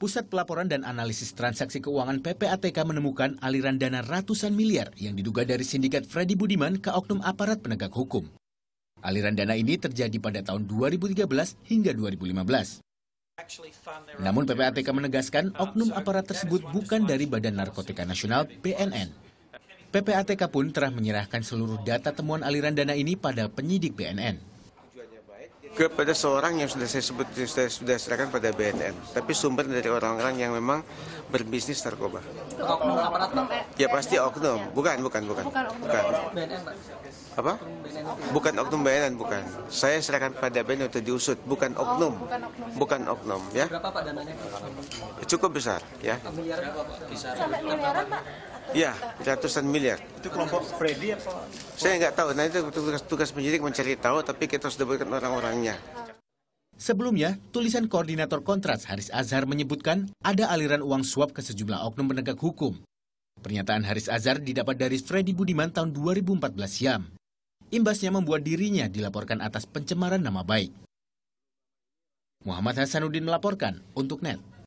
Pusat Pelaporan dan Analisis Transaksi Keuangan PPATK menemukan aliran dana ratusan miliar yang diduga dari sindikat Freddy Budiman ke oknum aparat penegak hukum. Aliran dana ini terjadi pada tahun 2013 hingga 2015. Namun PPATK menegaskan ah, oknum aparat tersebut bukan dari Badan Narkotika Nasional BNN. PPATK pun telah menyerahkan seluruh data temuan aliran dana ini pada penyidik BNN kepada seorang yang sudah saya sebut sudah, sudah serahkan pada BNN, tapi sumber dari orang-orang yang memang berbisnis narkoba. Ya pasti oknum, bukan bukan bukan. Bukan. bukan. Apa? Bukan oknum BNN, bukan. Saya serahkan pada BNN untuk diusut, bukan oh, oknum, bukan oknum, ya. Cukup besar, ya. Sampai miliaran pak? Ya, ratusan miliar. Itu kelompok Freddy apa? Saya nggak tahu. Nah itu tugas, tugas penyidik mencari tahu, tapi kita sudah berikan orang-orangnya. Sebelumnya, tulisan koordinator kontras Haris Azhar menyebutkan ada aliran uang suap ke sejumlah oknum penegak hukum. Pernyataan Haris Azhar didapat dari Freddy Budiman tahun 2014 siam. Imbasnya membuat dirinya dilaporkan atas pencemaran nama baik. Muhammad Hasanuddin melaporkan untuk NET.